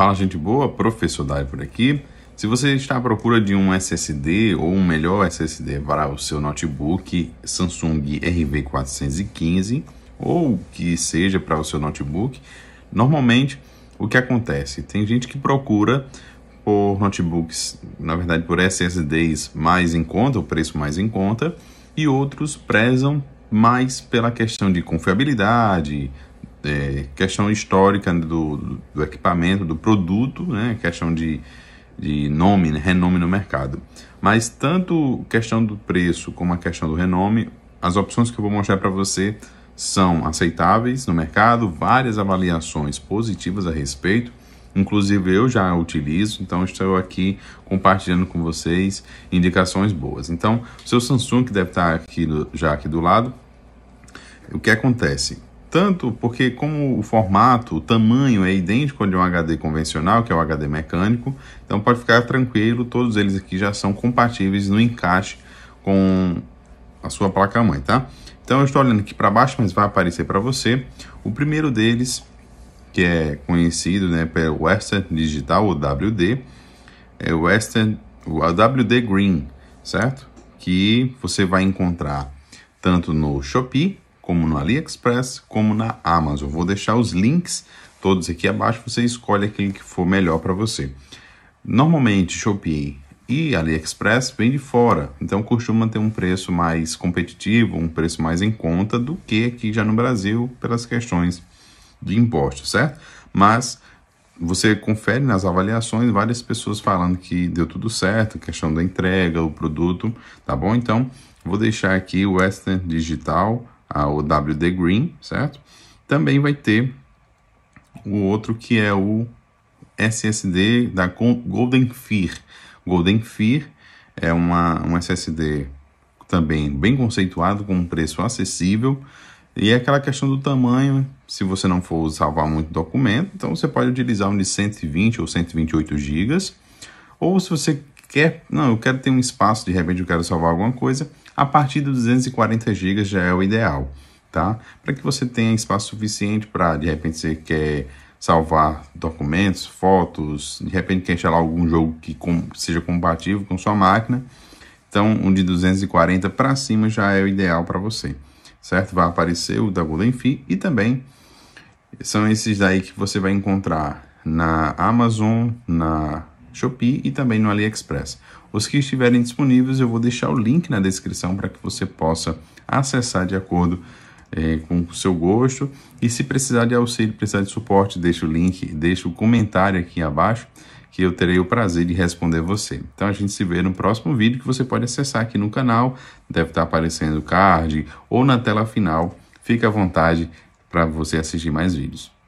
Fala gente boa, professor Dai por aqui. Se você está à procura de um SSD ou um melhor SSD para o seu notebook Samsung RV415 ou que seja para o seu notebook, normalmente o que acontece? Tem gente que procura por notebooks, na verdade por SSDs mais em conta, o preço mais em conta, e outros prezam mais pela questão de confiabilidade, é, questão histórica do, do, equipamento, do produto, né? questão de, de nome, né? renome no mercado. Mas tanto questão do preço como a questão do renome, as opções que eu vou mostrar para você são aceitáveis no mercado, várias avaliações positivas a respeito. Inclusive eu já utilizo, então estou aqui compartilhando com vocês indicações boas. Então, o seu Samsung que deve estar aqui já aqui do lado. O que acontece? Tanto porque, como o formato, o tamanho é idêntico ao de um HD convencional, que é o HD mecânico, então pode ficar tranquilo, todos eles aqui já são compatíveis no encaixe com a sua placa-mãe, tá? Então eu estou olhando aqui para baixo, mas vai aparecer para você. O primeiro deles, que é conhecido né, pelo é Western Digital, o WD, é o Western, o WD Green, certo? Que você vai encontrar tanto no Shopee como no AliExpress, como na Amazon. Vou deixar os links todos aqui abaixo, você escolhe aquele que for melhor para você. Normalmente, Shopee e AliExpress vem de fora, então costuma ter um preço mais competitivo, um preço mais em conta do que aqui já no Brasil, pelas questões de impostos, certo? Mas você confere nas avaliações várias pessoas falando que deu tudo certo, questão da entrega, o produto, tá bom? Então, vou deixar aqui o Western Digital a OWD Green, certo? Também vai ter o outro que é o SSD da Golden Fear. Golden Fear é uma, um SSD também bem conceituado, com um preço acessível. E é aquela questão do tamanho, se você não for salvar muito documento, então você pode utilizar um de 120 ou 128 GB. Ou se você quer, não, eu quero ter um espaço, de repente eu quero salvar alguma coisa, a partir de 240 GB já é o ideal, tá? Para que você tenha espaço suficiente para, de repente, você quer salvar documentos, fotos, de repente quer instalar algum jogo que com, seja compatível com sua máquina. Então, um de 240 para cima já é o ideal para você, certo? Vai aparecer o da GoldenFi e também são esses daí que você vai encontrar na Amazon, na Shopee e também no AliExpress. Os que estiverem disponíveis, eu vou deixar o link na descrição para que você possa acessar de acordo eh, com o seu gosto. E se precisar de auxílio, precisar de suporte, deixa o link, deixa o comentário aqui abaixo que eu terei o prazer de responder você. Então a gente se vê no próximo vídeo que você pode acessar aqui no canal, deve estar aparecendo o card ou na tela final. Fique à vontade para você assistir mais vídeos.